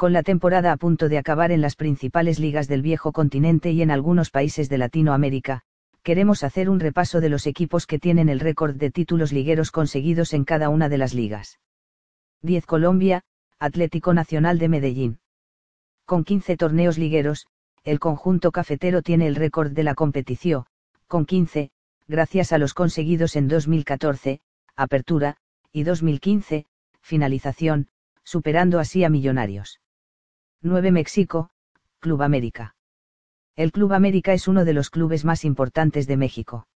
con la temporada a punto de acabar en las principales ligas del viejo continente y en algunos países de Latinoamérica, queremos hacer un repaso de los equipos que tienen el récord de títulos ligueros conseguidos en cada una de las ligas. 10 Colombia, Atlético Nacional de Medellín. Con 15 torneos ligueros, el conjunto cafetero tiene el récord de la competición, con 15, gracias a los conseguidos en 2014, apertura, y 2015, finalización, superando así a Millonarios. 9 México, Club América. El Club América es uno de los clubes más importantes de México.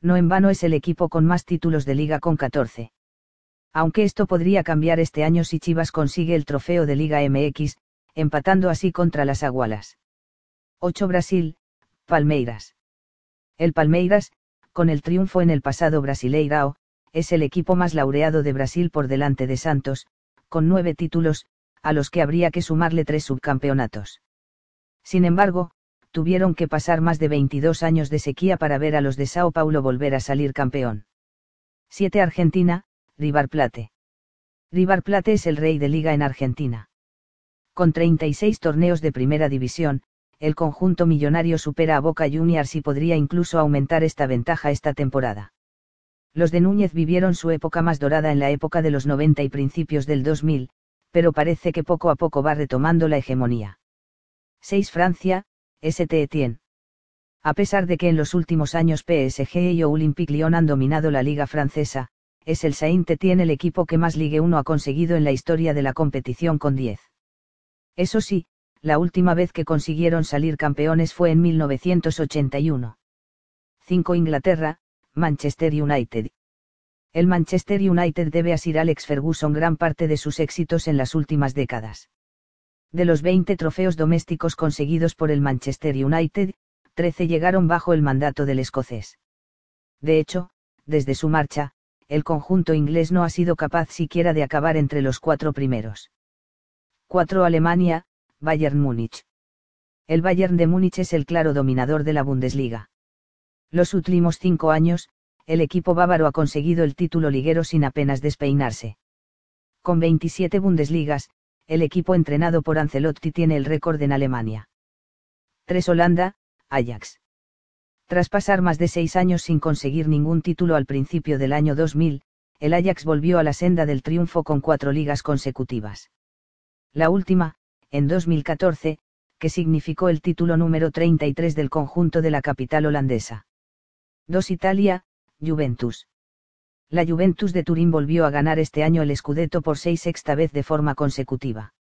No en vano es el equipo con más títulos de liga con 14. Aunque esto podría cambiar este año si Chivas consigue el trofeo de Liga MX, empatando así contra las Agualas. 8 Brasil, Palmeiras. El Palmeiras, con el triunfo en el pasado Brasileirao, es el equipo más laureado de Brasil por delante de Santos, con 9 títulos, a los que habría que sumarle tres subcampeonatos. Sin embargo, tuvieron que pasar más de 22 años de sequía para ver a los de Sao Paulo volver a salir campeón. 7 Argentina, Rivar Plate. River Plate es el rey de liga en Argentina. Con 36 torneos de primera división, el conjunto millonario supera a Boca Juniors y podría incluso aumentar esta ventaja esta temporada. Los de Núñez vivieron su época más dorada en la época de los 90 y principios del 2000, pero parece que poco a poco va retomando la hegemonía. 6. Francia, St. Etienne. A pesar de que en los últimos años PSG y Olympique Lyon han dominado la liga francesa, es el Saint Etienne el equipo que más Ligue 1 ha conseguido en la historia de la competición con 10. Eso sí, la última vez que consiguieron salir campeones fue en 1981. 5. Inglaterra, Manchester United el Manchester United debe a Sir Alex Ferguson gran parte de sus éxitos en las últimas décadas. De los 20 trofeos domésticos conseguidos por el Manchester United, 13 llegaron bajo el mandato del escocés. De hecho, desde su marcha, el conjunto inglés no ha sido capaz siquiera de acabar entre los cuatro primeros. 4 Alemania, Bayern Múnich. El Bayern de Múnich es el claro dominador de la Bundesliga. Los últimos cinco años, el equipo bávaro ha conseguido el título liguero sin apenas despeinarse. Con 27 Bundesligas, el equipo entrenado por Ancelotti tiene el récord en Alemania. 3 Holanda, Ajax. Tras pasar más de seis años sin conseguir ningún título al principio del año 2000, el Ajax volvió a la senda del triunfo con cuatro ligas consecutivas. La última, en 2014, que significó el título número 33 del conjunto de la capital holandesa. 2 Italia, Juventus. La Juventus de Turín volvió a ganar este año el Scudetto por seis sexta vez de forma consecutiva.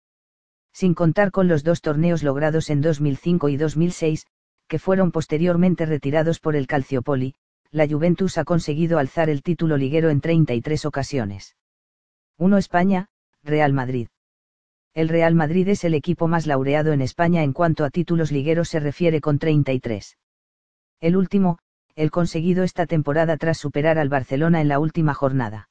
Sin contar con los dos torneos logrados en 2005 y 2006, que fueron posteriormente retirados por el Calciopoli, la Juventus ha conseguido alzar el título liguero en 33 ocasiones. 1 España, Real Madrid. El Real Madrid es el equipo más laureado en España en cuanto a títulos ligueros se refiere con 33. El último, el conseguido esta temporada tras superar al Barcelona en la última jornada.